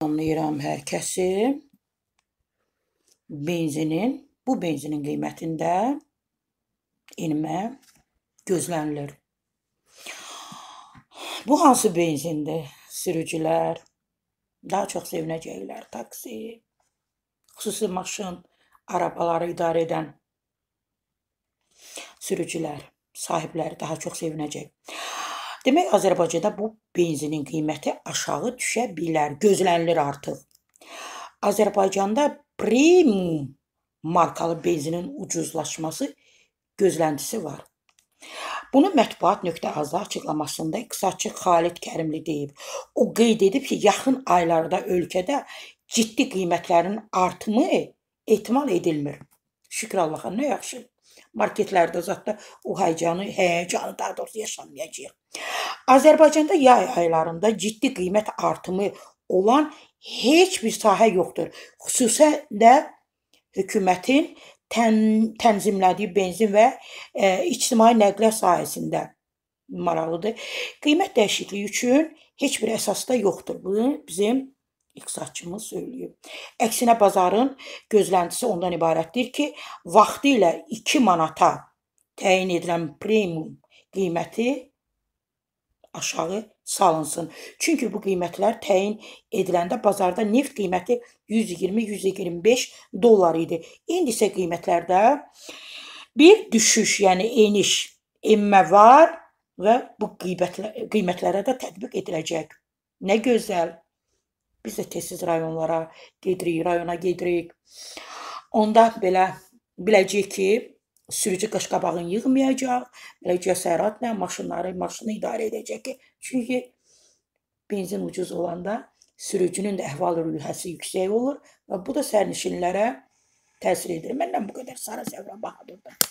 Tamamlayıram hər kəsi. Benzinin, bu benzinin qiymətində enmə gözlənilir. Bu hansı benzindir? Sürücülər daha çox sevinəcəklər. Taksi, xüsusi maşın, arabaları idarə edən sürücülər, sahibləri daha çox sevinəcək. Demək Azərbaycanda bu benzinin qiyməti aşağı düşə bilər, gözlənilir artıq. Azərbaycanda premium markalı benzinin ucuzlaşması gözləntisi var. Bunu mətbuat.az-da açıqlamasında iqtisadçı Xalid Kərimli deyib. O qeyd edib ki, yaxın aylarda ölkədə ciddi qiymətlərin artımı ehtimal edilmir. Şükür Allaha, nə yaxşı. Marketlərdə zətdə o həyəcanı, həyəcanı daha doğrusu yaşamayacağıq. Azərbaycanda yay aylarında ciddi qiymət artımı olan heç bir sahə yoxdur. Xüsusən də hökumətin tən, tənzimlədiyi benzin və e, ictimai nəqliyyat sahəsində maraqlıdır. Qiymət dəyişikliyi üçün heç bir əsas da yoxdur. Bu bizim İqtisadçımız söylüyor. Əksinə bazarın gözləntisi ondan ibarətdir ki, vaxtı ilə 2 manata təyin edilən premium qiyməti aşağı salınsın. Çünki bu qiymətlər təyin ediləndə bazarda neft qiyməti 120-125 dollar idi. İndi isə qiymətlərdə bir düşüş, yəni eniş, enmə var və bu qiymətlər, qiymətlərə də tətbiq ediləcək. Nə gözəl. Biz də tez-tez rayonlara gedirik, rayona gedirik. Onda belə biləcəyik ki, sürücü qaşqabağını yığmayacaq, belə cəsarətlə maşınları, maşını idarə edəcək ki, çünki benzin ucuz olanda sürücünün də əhval-ruhiyyəsi yüksək olur və bu da sərnişinlərə təsir edir. Məndən bu qədər Sara Səvrə Bahadurdan.